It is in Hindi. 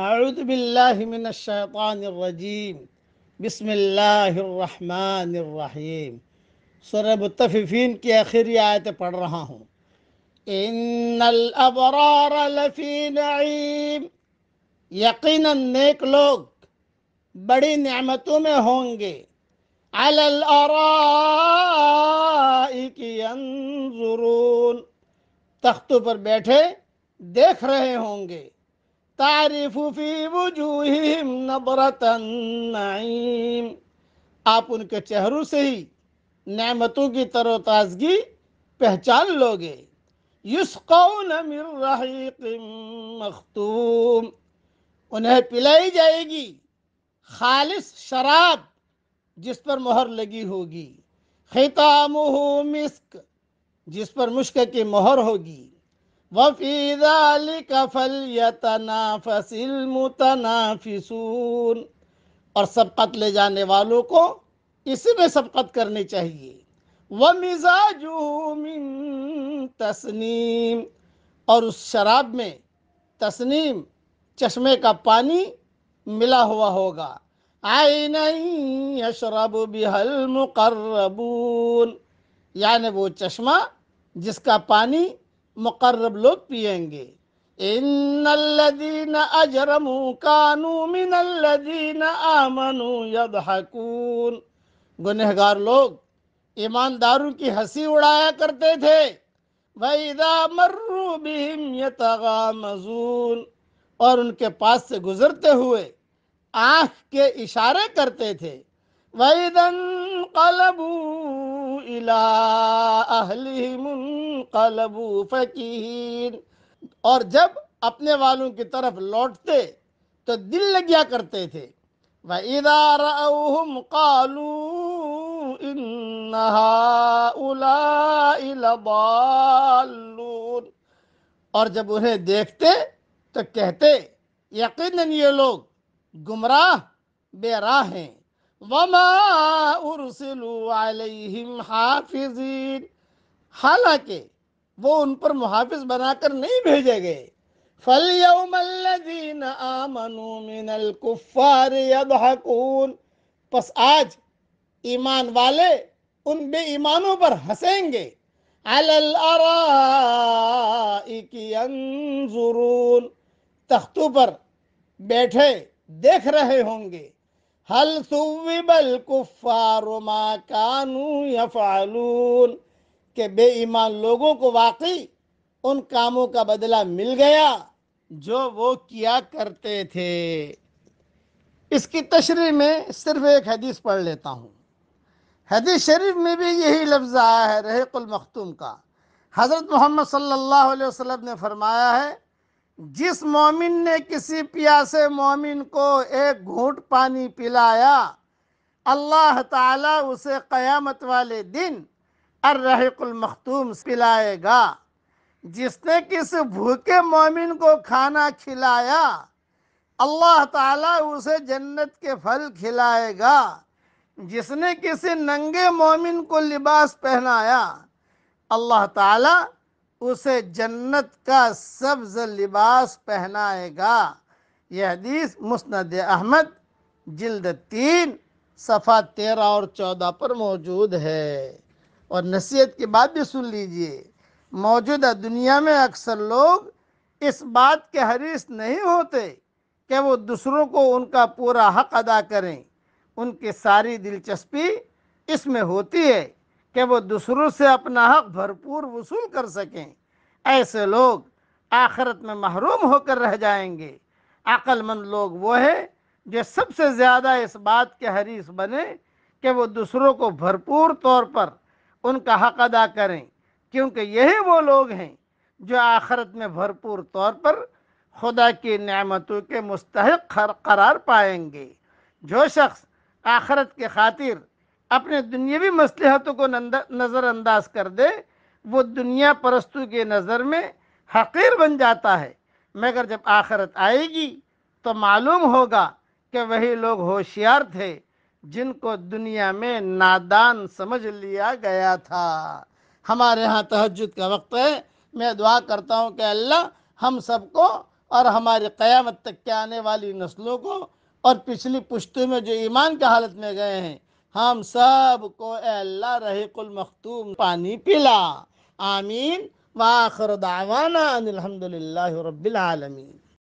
आउदबिल्लाशैतानरजीम बसमीम सुर मुतफ़ीन की आखिरी आयत पढ़ रहा हूँ लफ़ी नईम यकीन नेक लोग बड़ी नेमतों में होंगे अलरून तख्तों पर बैठे देख रहे होंगे तारीफ फी वजूहिम नबरतन नईम आप उनके चेहरों से ही नेमतों की तरोताजगी पहचान लोगे मखतूम उन्हें पिलाई जाएगी खालिस शराब जिस पर मोहर लगी होगी खिताम मिस्क जिस पर मुश्क की मोहर होगी وفي ذلك فليتنافس المتنافسون और सबकत ले जाने वालों को इसी में सबकत करनी चाहिए व मिजाजू मिन तस्नीम और उस शराब में तस्नीम चश्मे का पानी मिला हुआ होगा आई नहीं अशरब बिहल मुकर्रबून यानि वो चश्मा जिसका पानी मुकर्रब लोग पियेंगे इन्नल्लदीन अजरमू कानू मिनल्लदीन आमनू गुनहगार लोग ईमानदारों की हंसी उड़ाया करते थे वैदा मर्रू बिहिम और उनके पास से गुजरते हुए आंख के इशारे करते थे वैदन कलबू इला अहलिम कलबू फकीर और जब अपने वालों की तरफ लौटते तो दिल लगिया करते थे वईदारम कालू और जब उन्हें देखते तो कहते यकीनन ये लोग गुमराह बेराह हैं वमा उर्सिलम हाफिजीन हालांकि वो उन पर मुहाफिज बनाकर नहीं भेजे गए फलयमल्लजीन आमनु मिनल कुफार यदहकून आज ईमान वाले उन बेईमानों पर हंसेंगे अलल अराइकी तख्तों पर बैठे देख रहे होंगे हल सुविबल कुफ़ारुमा कानू यफ़ालून के बेईमान लोगों को वाकई उन कामों का बदला मिल गया जो वो किया करते थे इसकी तशरी में सिर्फ एक हदीस पढ़ लेता हूँ हदीस शरीफ में भी यही लफ्ज़ आया है रहकुल मखतूम का हज़रत मोहम्मद सल्लल्लाहु अलैहि वसल्लम ने फरमाया है जिस मोमिन ने किसी प्यासे मोमिन को एक घूट पानी पिलाया अल्लाह ताला उसे क़यामत वाले दिन अर्रहकुलमखतूम पिलाएगा जिसने किसी भूखे मोमिन को खाना खिलाया अल्लाह ताला उसे जन्नत के फल खिलाएगा जिसने किसी नंगे मोमिन को लिबास पहनाया अल्लाह ताला उसे जन्नत का सब्ज लिबास पहनाएगा यह हदीस मुस्ंद अहमद जिल्द तीन सफ़ा तेरह और चौदह पर मौजूद है और नसीहत की बात भी सुन लीजिए मौजूदा दुनिया में अक्सर लोग इस बात के हरीस नहीं होते कि वो दूसरों को उनका पूरा हक अदा करें उनकी सारी दिलचस्पी इसमें होती है कि वो दूसरों से अपना हक भरपूर वसूल कर सकें ऐसे लोग आखिरत में महरूम होकर रह जाएंगे अक्लमंद लोग वो है जो सबसे ज़्यादा इस बात के हरीस बने कि वो दूसरों को भरपूर तौर पर उनका हक अदा करें क्योंकि यही वो लोग हैं जो आखिरत में भरपूर तौर पर खुदा की नमतों के मुस्तक करार पाएंगे जो शख्स आखरत के खातिर अपने दुनियावी मसलहतों को नज़रअंदाज कर दे वो दुनिया परस्तु के नज़र में हकीर बन जाता है मगर जब आखरत आएगी तो मालूम होगा कि वही लोग होशियार थे जिनको दुनिया में नादान समझ लिया गया था हमारे यहाँ तहजद का वक्त है मैं दुआ करता हूँ कि अल्लाह हम सबको और हमारे क़यामत तक के आने वाली नस्लों को और पिछली पुश्तों में जो ईमान की हालत में गए हैं हम सब को अल्लाह रहीकुल मखतूम पानी पिला आमीन वाखर दावाना अनिलहमदिल्ला रबीआलमीन